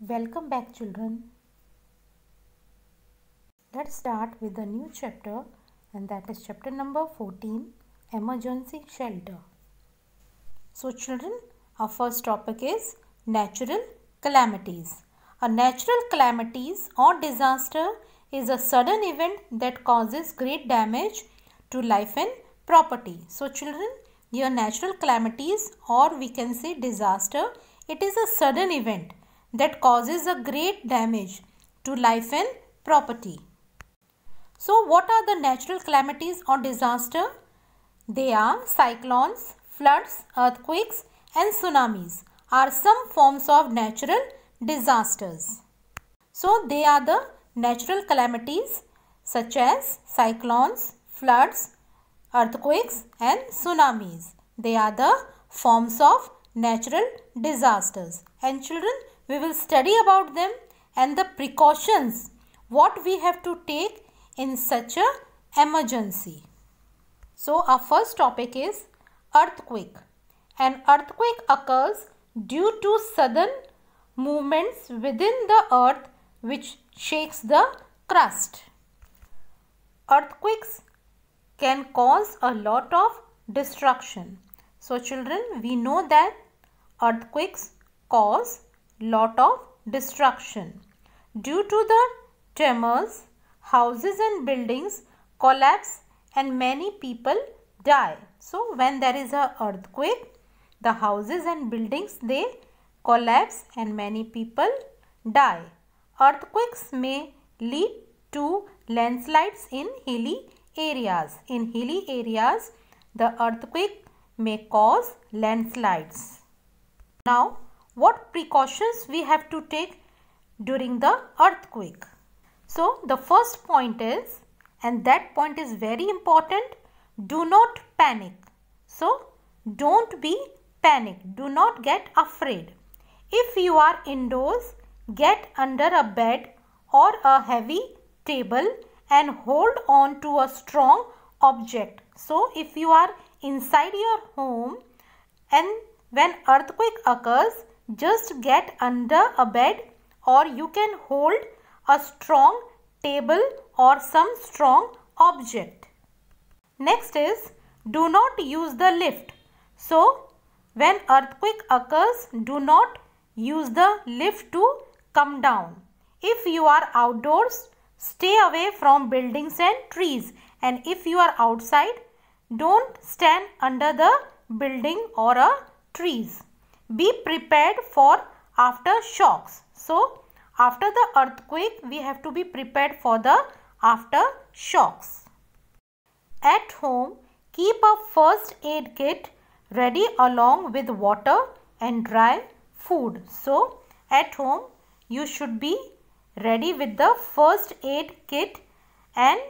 Welcome back, children. Let's start with a new chapter, and that is chapter number 14 Emergency Shelter. So, children, our first topic is natural calamities. A natural calamities or disaster is a sudden event that causes great damage to life and property. So, children, your natural calamities or we can say disaster, it is a sudden event that causes a great damage to life and property. So what are the natural calamities or disaster? They are cyclones, floods, earthquakes and tsunamis are some forms of natural disasters. So they are the natural calamities such as cyclones, floods, earthquakes and tsunamis. They are the forms of natural disasters. And children, we will study about them and the precautions what we have to take in such a emergency. So our first topic is earthquake. An earthquake occurs due to sudden movements within the earth which shakes the crust. Earthquakes can cause a lot of destruction. So children, we know that earthquakes cause lot of destruction. Due to the tremors, houses and buildings collapse and many people die. So when there is a earthquake, the houses and buildings they collapse and many people die. Earthquakes may lead to landslides in hilly areas. In hilly areas, the earthquake may cause landslides. Now, what precautions we have to take during the earthquake? So, the first point is, and that point is very important, do not panic. So, don't be panicked. Do not get afraid. If you are indoors, get under a bed or a heavy table and hold on to a strong object. So, if you are inside your home and when earthquake occurs, just get under a bed or you can hold a strong table or some strong object. Next is do not use the lift. So when earthquake occurs, do not use the lift to come down. If you are outdoors, stay away from buildings and trees. And if you are outside, don't stand under the building or a trees. Be prepared for aftershocks. So, after the earthquake, we have to be prepared for the aftershocks. At home, keep a first aid kit ready along with water and dry food. So, at home, you should be ready with the first aid kit and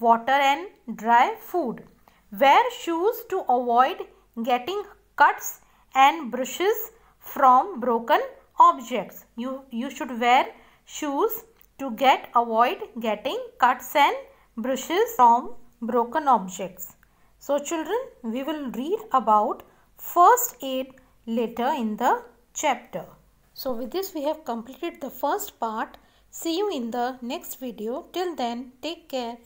water and dry food. Wear shoes to avoid getting cuts and brushes from broken objects. You, you should wear shoes to get avoid getting cuts and brushes from broken objects. So children, we will read about first aid later in the chapter. So with this we have completed the first part. See you in the next video. Till then, take care.